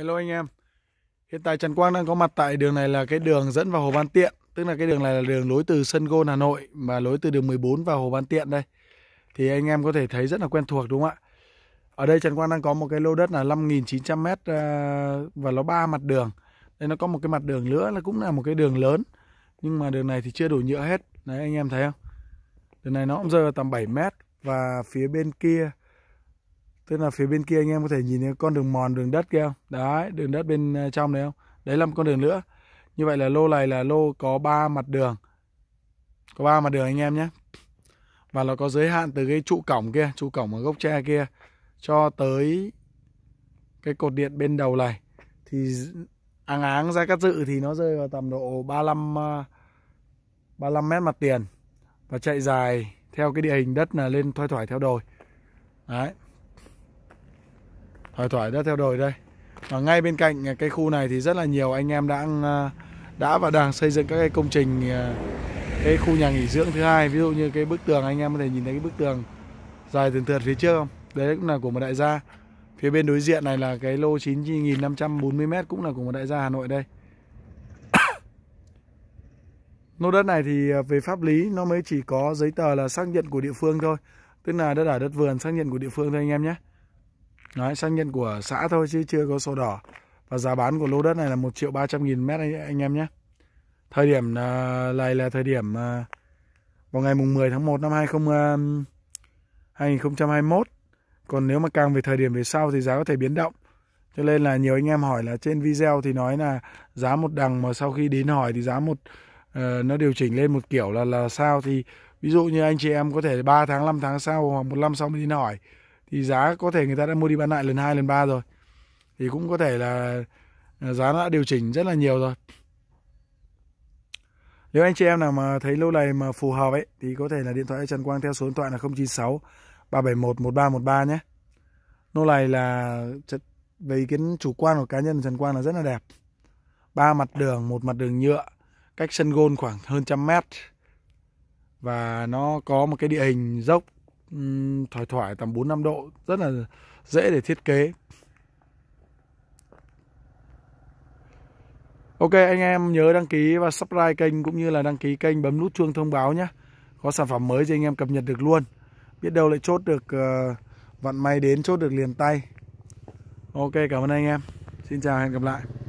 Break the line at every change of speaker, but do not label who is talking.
Hello anh em Hiện tại Trần Quang đang có mặt tại đường này là cái đường dẫn vào Hồ Văn Tiện Tức là cái đường này là đường lối từ Sân Gôn Hà Nội Và lối từ đường 14 vào Hồ Văn Tiện đây Thì anh em có thể thấy rất là quen thuộc đúng không ạ Ở đây Trần Quang đang có một cái lô đất là 5.900m ờ, Và nó ba mặt đường Đây nó có một cái mặt đường nữa là cũng là một cái đường lớn Nhưng mà đường này thì chưa đủ nhựa hết Đấy anh em thấy không Đường này nó cũng rơi vào tầm 7m Và phía bên kia tức là phía bên kia anh em có thể nhìn thấy con đường mòn đường đất kia không đấy đường đất bên ờ, trong đấy không đấy là một con đường nữa như vậy là lô này là lô có ba mặt đường có ba mặt đường anh em nhé và nó có giới hạn từ cái trụ cổng kia trụ cổng ở gốc tre kia cho tới cái cột điện bên đầu này thì áng áng ra cát dự thì nó rơi vào tầm độ 35 35 ờ, mét mặt tiền và chạy dài theo cái địa hình đất là lên thoai thoải theo đồi đấy thoải thoải đất theo đời đây và ngay bên cạnh à, cái khu này thì rất là nhiều anh em đã à, đã và đang xây dựng các cái công trình à, cái khu nhà nghỉ dưỡng thứ hai ví dụ như cái bức tường anh em có thể nhìn thấy cái bức tường dài tường thượt phía trước không đấy cũng là của một đại gia phía bên đối diện này là cái lô 9.540m cũng là của một đại gia Hà Nội đây lô đất này thì về pháp lý nó mới chỉ có giấy tờ là xác nhận của địa phương thôi tức là đất ở đất vườn xác nhận của địa phương thôi anh em nhé Đấy, xác nhận của xã thôi chứ chưa có sổ đỏ. Và giá bán của lô đất này là 1 triệu 300 nghìn mét anh, anh em nhé. Thời điểm à, này là thời điểm à, vào ngày mùng 10 tháng 1 năm 20, 2021. À, Còn nếu mà càng về thời điểm về sau thì giá có thể biến động. Cho nên là nhiều anh em hỏi là trên video thì nói là giá một đằng mà sau khi đến hỏi thì giá một uh, nó điều chỉnh lên một kiểu là là sao thì ví dụ như anh chị em có thể 3 tháng 5 tháng sau hoặc một năm sau mới đến hỏi thì giá có thể người ta đã mua đi bán lại lần hai lần ba rồi thì cũng có thể là à, giá đã điều chỉnh rất là nhiều rồi nếu anh chị em nào mà thấy lô này mà phù hợp ấy thì có thể là điện thoại Trần Quang theo số điện thoại là 096 371 1313 nhé. Lô này là về ý kiến chủ quan của cá nhân Trần Quang là rất là đẹp. Ba mặt đường, một mặt đường nhựa, cách sân gôn khoảng hơn trăm mét. Và nó có một cái địa hình dốc thoải thoải tầm 4 5 độ, rất là dễ để thiết kế. Ok anh em nhớ đăng ký và subscribe kênh cũng như là đăng ký kênh bấm nút chuông thông báo nhé. Có sản phẩm mới thì anh em cập nhật được luôn. Biết đâu lại chốt được uh, vận may đến chốt được liền tay. Ok cảm ơn anh em. Xin chào hẹn gặp lại.